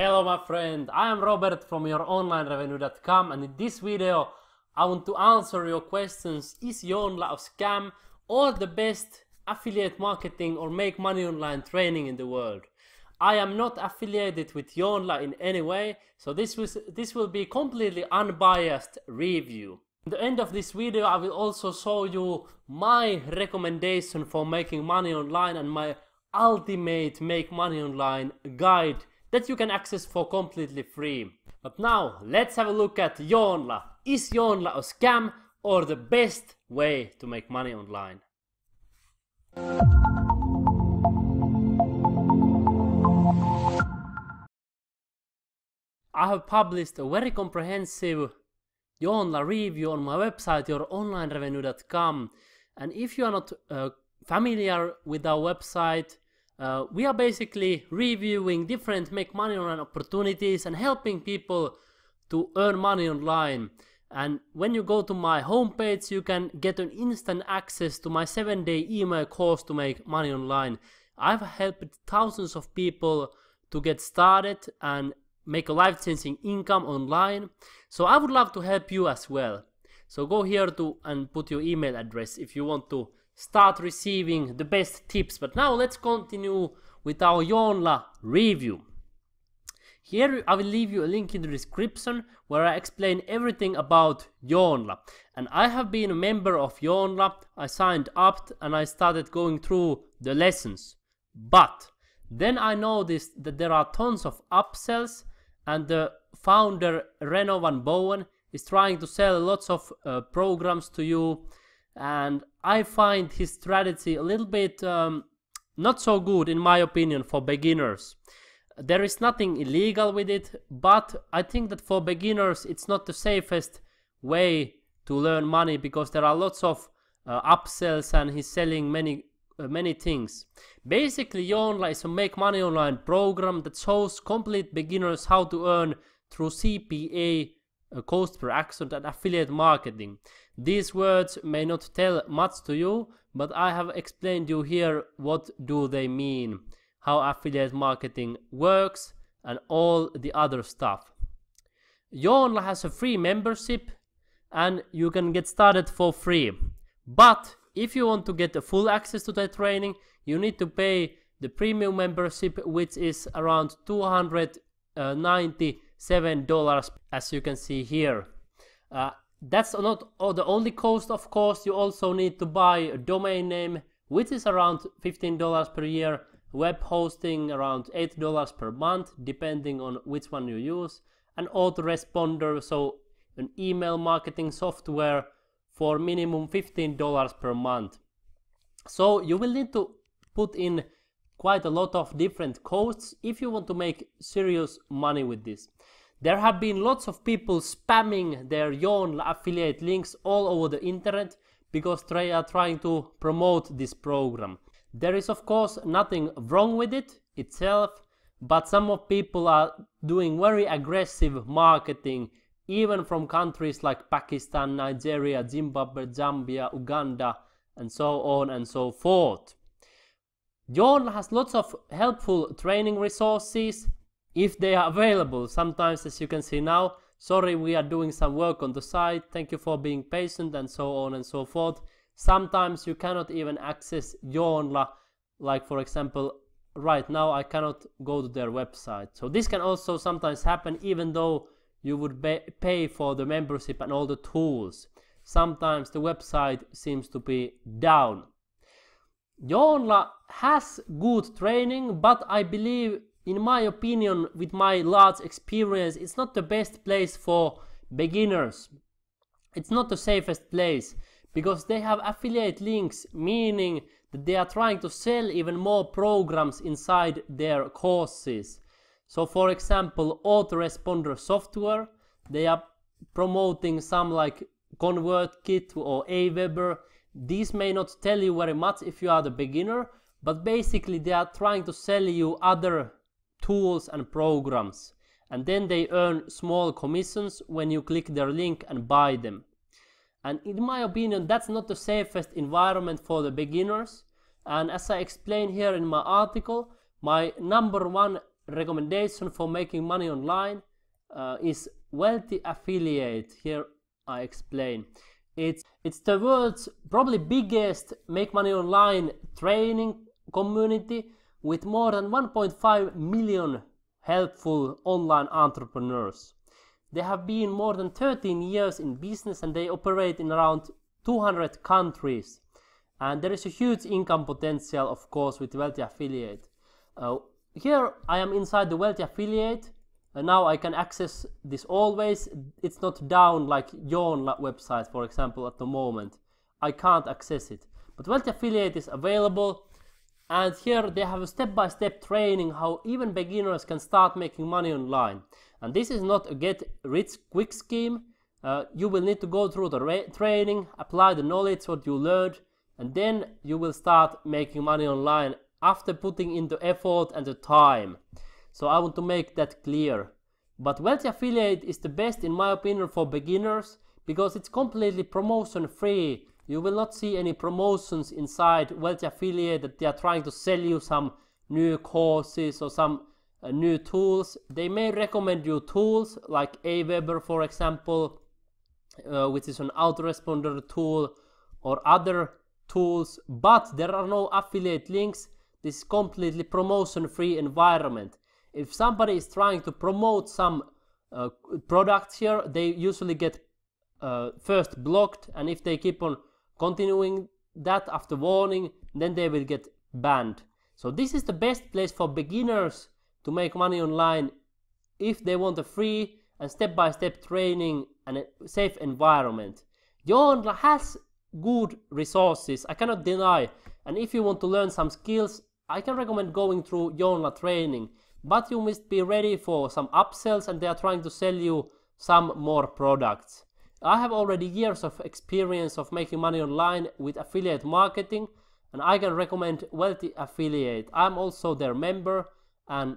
Hello my friend, I am Robert from youronlinerevenue.com and in this video I want to answer your questions is your online a scam or the best affiliate marketing or make money online training in the world. I am not affiliated with Yonla in any way, so this, was, this will be completely unbiased review. At the end of this video I will also show you my recommendation for making money online and my ultimate make money online guide that you can access for completely free. But now let's have a look at Yonla. Is Yonla a scam or the best way to make money online? I have published a very comprehensive Yonla review on my website youronlinerevenue.com and if you are not uh, familiar with our website uh, we are basically reviewing different make money online opportunities and helping people to earn money online. And when you go to my homepage, you can get an instant access to my seven day email course to make money online. I've helped thousands of people to get started and make a life changing income online. So I would love to help you as well. So go here to and put your email address if you want to start receiving the best tips. But now let's continue with our Yonla review. Here I will leave you a link in the description where I explain everything about Yonla. And I have been a member of Yonla, I signed up and I started going through the lessons. But then I noticed that there are tons of upsells and the founder Renovan Bowen is trying to sell lots of uh, programs to you and I find his strategy a little bit um, not so good in my opinion for beginners. There is nothing illegal with it, but I think that for beginners it's not the safest way to learn money because there are lots of uh, upsells and he's selling many uh, many things. Basically, Yonla is a make money online program that shows complete beginners how to earn through CPA cost per action and affiliate marketing. These words may not tell much to you, but I have explained you here what do they mean, how affiliate marketing works, and all the other stuff. Yonla has a free membership and you can get started for free. But if you want to get the full access to the training, you need to pay the premium membership which is around 290 seven dollars as you can see here uh, that's not the only cost of course you also need to buy a domain name which is around $15 per year web hosting around $8 per month depending on which one you use an autoresponder so an email marketing software for minimum $15 per month so you will need to put in quite a lot of different costs if you want to make serious money with this. There have been lots of people spamming their Yon affiliate links all over the internet because they are trying to promote this program. There is of course nothing wrong with it itself, but some of people are doing very aggressive marketing even from countries like Pakistan, Nigeria, Zimbabwe, Zambia, Uganda, and so on and so forth. Jorn has lots of helpful training resources if they are available. Sometimes, as you can see now, sorry, we are doing some work on the site, thank you for being patient, and so on and so forth. Sometimes you cannot even access Jornla, like for example, right now I cannot go to their website. So this can also sometimes happen even though you would pay for the membership and all the tools. Sometimes the website seems to be down. Jorla has good training, but I believe, in my opinion, with my large experience, it's not the best place for beginners. It's not the safest place because they have affiliate links, meaning that they are trying to sell even more programs inside their courses. So for example, autoresponder software, they are promoting some like ConvertKit or Aweber these may not tell you very much if you are the beginner, but basically they are trying to sell you other tools and programs. And then they earn small commissions when you click their link and buy them. And in my opinion, that's not the safest environment for the beginners. And as I explain here in my article, my number one recommendation for making money online uh, is wealthy affiliate. Here I explain. It's, it's the world's probably biggest make money online training community with more than 1.5 million helpful online entrepreneurs. They have been more than 13 years in business and they operate in around 200 countries. And there is a huge income potential, of course, with Wealthy Affiliate. Uh, here I am inside the Wealthy Affiliate and now I can access this always. It's not down like your website, for example, at the moment. I can't access it. But Wealth Affiliate is available. And here they have a step-by-step training how even beginners can start making money online. And this is not a get-rich-quick scheme. Uh, you will need to go through the training, apply the knowledge what you learned, and then you will start making money online after putting in the effort and the time. So I want to make that clear. But Wealthy Affiliate is the best in my opinion for beginners because it's completely promotion free. You will not see any promotions inside Wealthy Affiliate that they are trying to sell you some new courses or some uh, new tools. They may recommend you tools like Aweber for example, uh, which is an autoresponder tool or other tools, but there are no affiliate links. This is completely promotion free environment if somebody is trying to promote some uh, products here, they usually get uh, first blocked, and if they keep on continuing that after warning, then they will get banned. So this is the best place for beginners to make money online if they want a free and step-by-step -step training and a safe environment. Yonla has good resources, I cannot deny, and if you want to learn some skills, I can recommend going through Yonla training but you must be ready for some upsells and they are trying to sell you some more products. I have already years of experience of making money online with affiliate marketing and I can recommend Wealthy Affiliate. I'm also their member and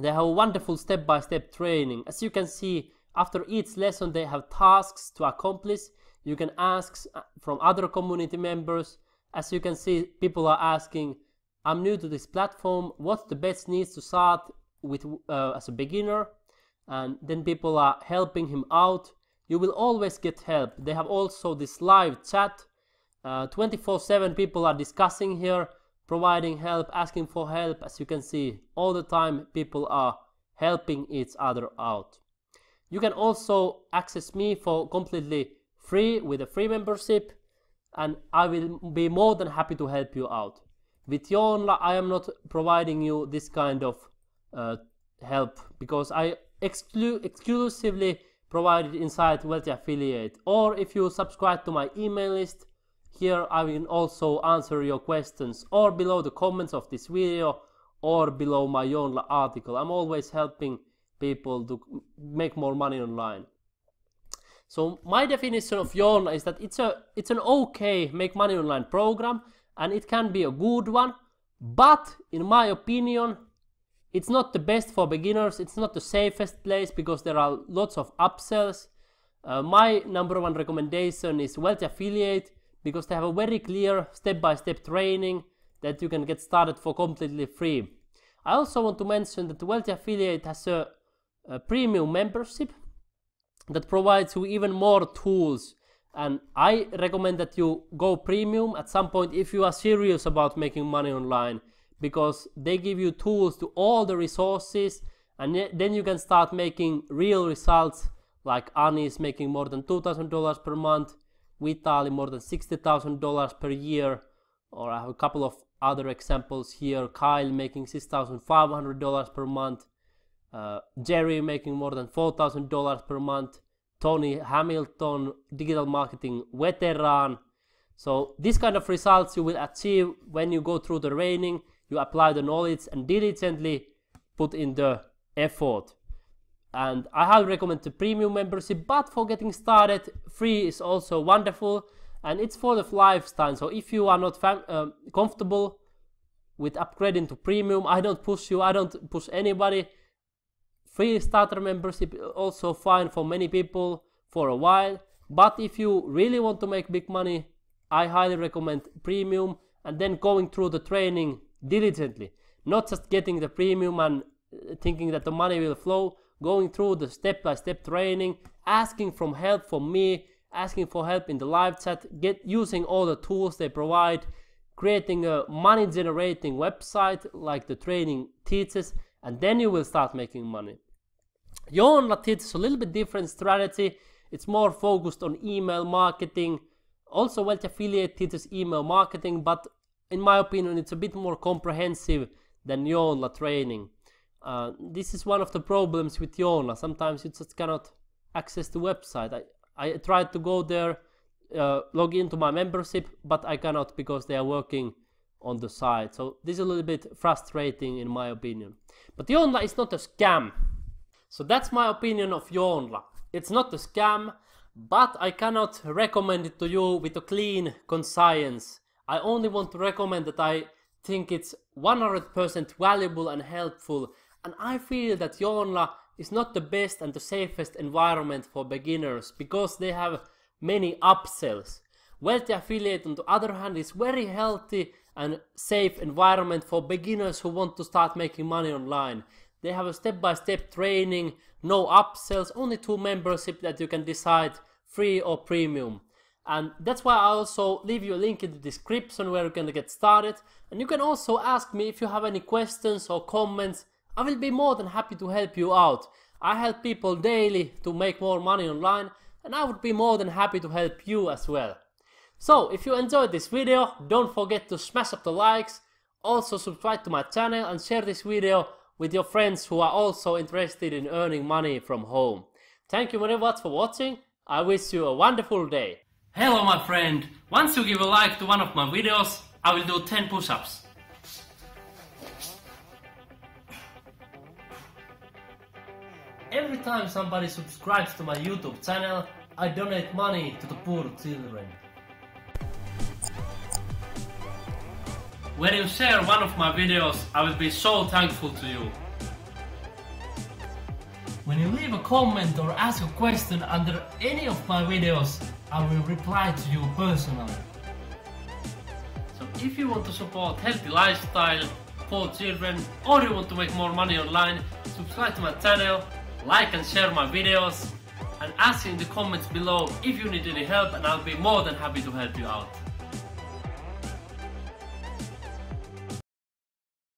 they have wonderful step-by-step -step training. As you can see, after each lesson they have tasks to accomplish. You can ask uh, from other community members. As you can see, people are asking I'm new to this platform. What's the best needs to start with uh, as a beginner? And then people are helping him out. You will always get help. They have also this live chat. 24-7 uh, people are discussing here, providing help, asking for help. As you can see, all the time people are helping each other out. You can also access me for completely free with a free membership and I will be more than happy to help you out. With Yonla, I am not providing you this kind of uh, help because I exclu exclusively provided inside Wealthy Affiliate. Or if you subscribe to my email list, here I will also answer your questions or below the comments of this video or below my Yonla article. I'm always helping people to make more money online. So my definition of Yonla is that it's a it's an okay make money online program and it can be a good one but in my opinion it's not the best for beginners it's not the safest place because there are lots of upsells uh, my number one recommendation is Wealthy affiliate because they have a very clear step-by-step -step training that you can get started for completely free i also want to mention that Wealthy affiliate has a, a premium membership that provides you even more tools and I recommend that you go premium at some point if you are serious about making money online because they give you tools to all the resources and then you can start making real results like Annie is making more than $2,000 per month, Vitaly more than $60,000 per year or I have a couple of other examples here, Kyle making $6,500 per month, uh, Jerry making more than $4,000 per month, Tony Hamilton, digital marketing veteran. So this kind of results you will achieve when you go through the training, you apply the knowledge and diligently put in the effort. And I highly recommend the premium membership, but for getting started, free is also wonderful and it's for the lifestyle. So if you are not um, comfortable with upgrading to premium, I don't push you, I don't push anybody. Free starter membership also fine for many people for a while, but if you really want to make big money, I highly recommend premium and then going through the training diligently, not just getting the premium and uh, thinking that the money will flow, going through the step-by-step -step training, asking for help from me, asking for help in the live chat, get using all the tools they provide, creating a money generating website like the training teaches and then you will start making money. Yon Latit is a little bit different strategy. It's more focused on email marketing. Also, Wealth Affiliate teaches email marketing, but in my opinion, it's a bit more comprehensive than Yonla training. Uh, this is one of the problems with Yonla. Sometimes you just cannot access the website. I, I tried to go there, uh, log into my membership, but I cannot because they are working on the side. So this is a little bit frustrating in my opinion. But Yonla is not a scam. So that's my opinion of Yonla. It's not a scam, but I cannot recommend it to you with a clean conscience. I only want to recommend that I think it's 100% valuable and helpful. And I feel that Yonla is not the best and the safest environment for beginners because they have many upsells. Wealthy Affiliate on the other hand is very healthy and safe environment for beginners who want to start making money online. They have a step-by-step -step training, no upsells, only two membership that you can decide free or premium. And that's why I also leave you a link in the description where you can get started. And you can also ask me if you have any questions or comments. I will be more than happy to help you out. I help people daily to make more money online and I would be more than happy to help you as well. So if you enjoyed this video, don't forget to smash up the likes, also subscribe to my channel and share this video with your friends who are also interested in earning money from home. Thank you very much for watching, I wish you a wonderful day. Hello my friend, once you give a like to one of my videos, I will do 10 push-ups. Every time somebody subscribes to my YouTube channel, I donate money to the poor children. When you share one of my videos, I will be so thankful to you. When you leave a comment or ask a question under any of my videos, I will reply to you personally. So if you want to support healthy lifestyle for children or you want to make more money online, subscribe to my channel, like and share my videos and ask in the comments below if you need any help and I'll be more than happy to help you out.